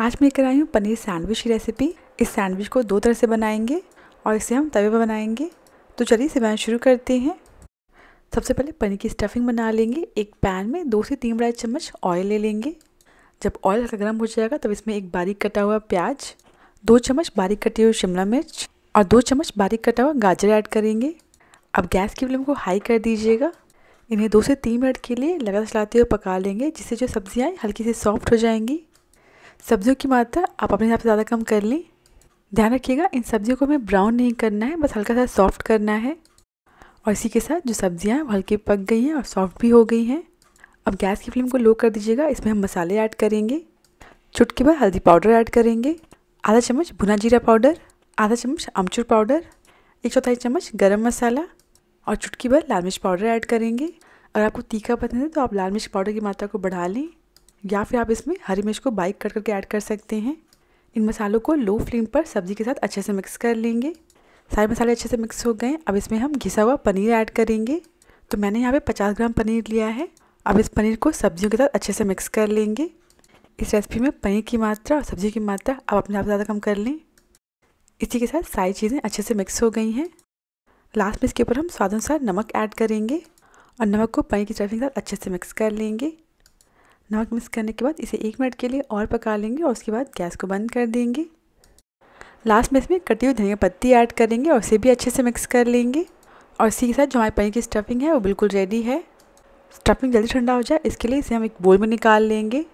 आज मैं कर आई हूँ पनीर सैंडविच की रेसिपी इस सैंडविच को दो तरह से बनाएंगे और इसे हम तवे पर बनाएंगे तो चलिए इसे बनाना शुरू करते हैं सबसे पहले पनीर की स्टफिंग बना लेंगे एक पैन में दो से तीन बड़ा चम्मच ऑयल ले लेंगे जब ऑयल हल्का गर्म हो जाएगा तब इसमें एक बारीक कटा हुआ प्याज दो चम्मच बारीक कटी हुई शिमला मिर्च और दो चम्मच बारीक कटा हुआ गाजर ऐड करेंगे अब गैस की फ्लेम को हाई कर दीजिएगा इन्हें दो से तीन मिनट के लिए लगातार चलाते हुए पका लेंगे जिससे जो सब्जियाँ हल्की सी सॉफ्ट हो जाएंगी सब्जियों की मात्रा आप अपने हिसाब से ज़्यादा कम कर लें ध्यान रखिएगा इन सब्जियों को हमें ब्राउन नहीं करना है बस हल्का सा सॉफ्ट करना है और इसी के साथ जो सब्जियाँ हैं वो हल्की पक गई हैं और सॉफ्ट भी हो गई हैं अब गैस की फ्लेम को लो कर दीजिएगा इसमें हम मसाले ऐड करेंगे छुटके भर हल्दी पाउडर ऐड करेंगे आधा चम्मच भुना जीरा पाउडर आधा चम्मच अमचूर पाउडर एक चौथाई चम्मच गरम मसाला और चुटकी भर लाल मिर्च पाउडर ऐड करेंगे अगर आपको तीखा पसंद है तो आप लाल मिर्च पाउडर की मात्रा को बढ़ा लें या फिर आप इसमें हरी मिर्च को बाइक कट करके ऐड कर सकते हैं इन मसालों को लो फ्लेम पर सब्ज़ी के साथ अच्छे से मिक्स कर लेंगे सारे मसाले अच्छे से मिक्स हो गए अब इसमें हम घिसा हुआ पनीर ऐड करेंगे तो मैंने यहाँ पे 50 ग्राम पनीर लिया है अब इस पनीर को सब्जियों के साथ अच्छे से मिक्स कर लेंगे इस रेसिपी में पनीर की मात्रा और सब्जी की मात्रा आप अपने आप ज़्यादा कम कर लें इसी के साथ सारी चीज़ें अच्छे से मिक्स हो गई हैं लास्ट में इसके ऊपर हम स्वाद नमक ऐड करेंगे और नमक को पनीर की चटनी के साथ अच्छे से मिक्स कर लेंगे नमक मिक्स करने के बाद इसे एक मिनट के लिए और पका लेंगे और उसके बाद गैस को बंद कर देंगे लास्ट में इसमें कटी हुई धनिया पत्ती ऐड करेंगे और उसे भी अच्छे से मिक्स कर लेंगे और इसी के साथ जो हमारे पनीर की स्टफिंग है वो बिल्कुल रेडी है स्टफिंग जल्दी ठंडा हो जाए इसके लिए इसे हम एक बोल में निकाल लेंगे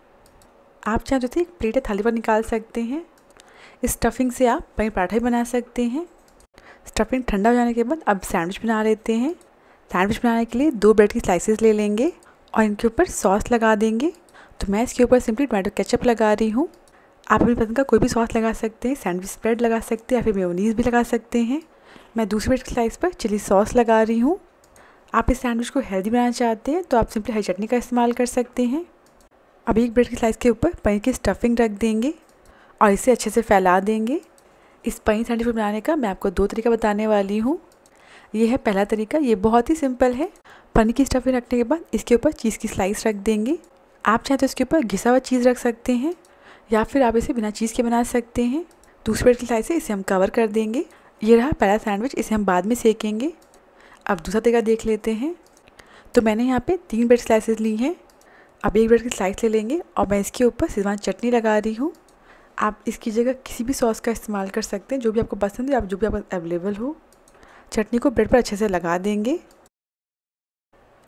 आप चाहे थे तो एक प्लेट या थाली पर निकाल सकते हैं इस स्टफिंग से आप पनीर पराठा भी बना सकते हैं स्टफिंग ठंडा हो जाने के बाद अब सैंडविच बना लेते हैं सैंडविच बनाने के लिए दो ब्रेड की स्लाइसेस ले लेंगे और इनके ऊपर सॉस लगा देंगे तो मैं इसके ऊपर सिंपली टमाटो केचप लगा रही हूँ आप अपनी पसंद का कोई भी सॉस लगा सकते हैं सैंडविच स्प्रेड लगा सकते हैं या फिर मेयोनीज भी लगा सकते हैं मैं दूसरी ब्रेड स्लाइस पर चिली सॉस लगा रही हूँ आप इस सैंडविच को हेल्दी बनाना चाहते हैं तो आप सिंपली हरी चटनी का इस्तेमाल कर सकते हैं अब एक ब्रेड की स्लाइस के ऊपर पनीर की स्टफिंग रख देंगे और इसे अच्छे से फैला देंगे इस पनीर सैंडविच बनाने का मैं आपको दो तरीका बताने वाली हूँ यह है पहला तरीका ये बहुत ही सिंपल है पनीर की स्टफिंग रखने के बाद इसके ऊपर चीज़ की स्लाइस रख देंगे आप चाहें तो इसके ऊपर घिसा हुआ चीज़ रख सकते हैं या फिर आप इसे बिना चीज़ के बना सकते हैं दूसरे ब्रेड की स्लाइस से इसे हम कवर कर देंगे ये रहा पहला सैंडविच इसे हम बाद में सेकेंगे अब दूसरा तरीका देख लेते हैं तो मैंने यहाँ पर तीन ब्रेड स्लाइसेस ली हैं अब एक ब्रेड की स्लाइस ले लेंगे और मैं इसके ऊपर सिजवान चटनी लगा रही हूँ आप इसकी जगह किसी भी सॉस का इस्तेमाल कर सकते हैं जो भी आपको पसंद है आप जो भी आपको अवेलेबल हो चटनी को ब्रेड पर अच्छे से लगा देंगे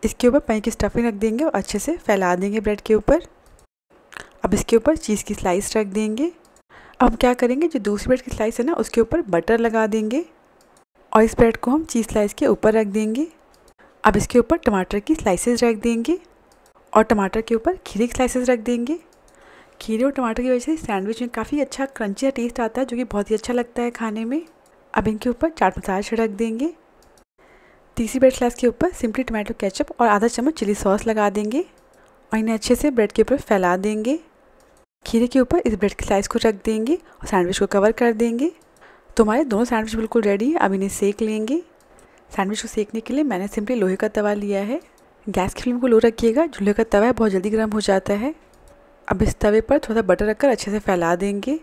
इसके ऊपर पनीर की स्टफिंग रख देंगे और अच्छे से फैला देंगे ब्रेड के ऊपर अब इसके ऊपर चीज़ की स्लाइस रख देंगे अब हम क्या करेंगे जो दूसरी ब्रेड की स्लाइस है ना उसके ऊपर बटर लगा देंगे और इस ब्रेड को हम चीज़ स्लाइस के ऊपर रख देंगे अब इसके ऊपर टमाटर की स्लाइसेस रख देंगे और टमाटर के ऊपर खीरे की स्लाइसेस रख देंगे खीरे और टमाटर की वजह से सैंडविच में काफ़ी अच्छा क्रंची टेस्ट आता है जो कि बहुत ही अच्छा लगता है खाने में अब इनके ऊपर चाट मसाला छिड़क देंगे तीसरी ब्रेड स्लाइस के ऊपर सिंपली टमाटो केचप और आधा चम्मच चिली सॉस लगा देंगे और इन्हें अच्छे से ब्रेड के ऊपर फैला देंगे खीरे के ऊपर इस ब्रेड की स्लाइस को रख देंगे और सैंडविच को कवर कर देंगे तो हमारे दोनों सैंडविच बिल्कुल रेडी है अब इन्हें सेक लेंगे सैंडविच को सेकने के लिए मैंने सिंपली लोहे का तवा लिया है गैस की फ्लेम को लो रखिएगा चूल्हे का तवा है बहुत जल्दी गर्म हो जाता है अब इस तवे पर थोड़ा बटर रखकर अच्छे से फैला देंगे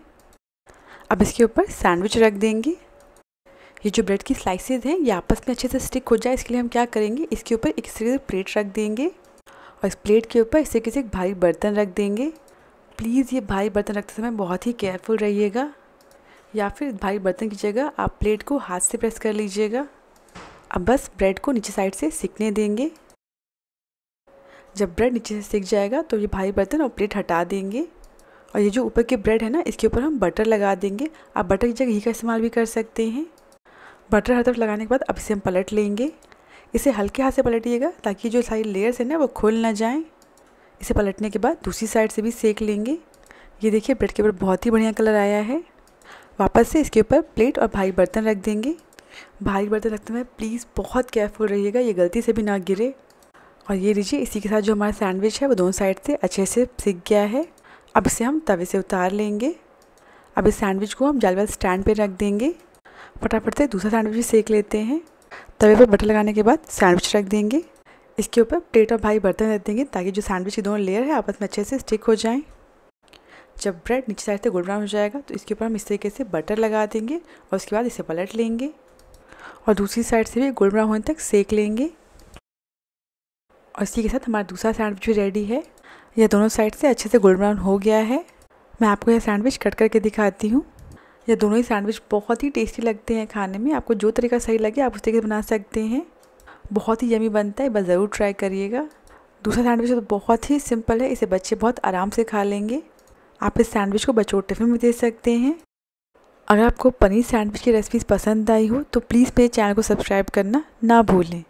अब इसके ऊपर सैंडविच रख देंगे ये जो ब्रेड की स्लाइसेस हैं ये आपस में अच्छे से स्टिक हो जाए इसके लिए हम क्या करेंगे इसके ऊपर एक सीधे से प्लेट रख देंगे और इस प्लेट के ऊपर इस तरीके से एक भारी बर्तन रख देंगे प्लीज़ ये भारी बर्तन रखते समय बहुत ही केयरफुल रहिएगा या फिर भारी बर्तन की जगह आप प्लेट को हाथ से प्रेस कर लीजिएगा अब बस ब्रेड को नीचे साइड से सिकने देंगे जब ब्रेड नीचे से सिक जाएगा तो ये भारी बर्तन और प्लेट हटा देंगे और ये जो ऊपर के ब्रेड है ना इसके ऊपर हम बटर लगा देंगे आप बटर की जगह घी का इस्तेमाल भी कर सकते हैं बटर हर तरफ लगाने के बाद अब इसे हम पलट लेंगे इसे हल्के हाथ से पलटिएगा ताकि जो सारी लेयर्स हैं ना वो खुल ना जाएं इसे पलटने के बाद दूसरी साइड से भी सेक लेंगे ये देखिए ब्रेड के ऊपर बहुत ही बढ़िया कलर आया है वापस से इसके ऊपर प्लेट और भारी बर्तन रख देंगे भारी बर्तन रखते हुए प्लीज़ बहुत केयरफुल रहिएगा ये गलती से भी ना गिरे और ये लीजिए इसी के साथ जो हमारा सैंडविच है वो दोनों साइड से अच्छे से सीख गया है अब इसे हम तवे से उतार लेंगे अब इस सैंडविच को हम जाल स्टैंड पर रख देंगे फटाफट से दूसरा सैंडविच भी सेक लेते हैं तवे पर बटर लगाने के बाद सैंडविच रख देंगे इसके ऊपर प्लेट और भाई बर्तन रख देंगे ताकि जो सैंडविच की दोनों लेयर है आपस में अच्छे से स्टिक हो जाएँ जब ब्रेड नीचे साइड से गोल ब्राउन हो जाएगा तो इसके ऊपर हम इस तरीके से बटर लगा देंगे और उसके बाद इसे पलट लेंगे और दूसरी साइड से भी गोल ब्राउन होने तक सेक लेंगे और इसी के साथ हमारा दूसरा सैंडविच भी रेडी है यह दोनों साइड से अच्छे से गोल ब्राउन हो गया है मैं आपको यह सैंडविच कट करके दिखाती हूँ ये दोनों ही सैंडविच बहुत ही टेस्टी लगते हैं खाने में आपको जो तरीका सही लगे आप उस तरीके से बना सकते हैं बहुत ही यमी बनता है बस ज़रूर ट्राई करिएगा दूसरा सैंडविच तो बहुत ही सिंपल है इसे बच्चे बहुत आराम से खा लेंगे आप इस सैंडविच को बच्चों टिफिन में दे सकते हैं अगर आपको पनीर सैंडविच की रेसिपीज़ पसंद आई हो तो प्लीज़ मेरे चैनल को सब्सक्राइब करना ना भूलें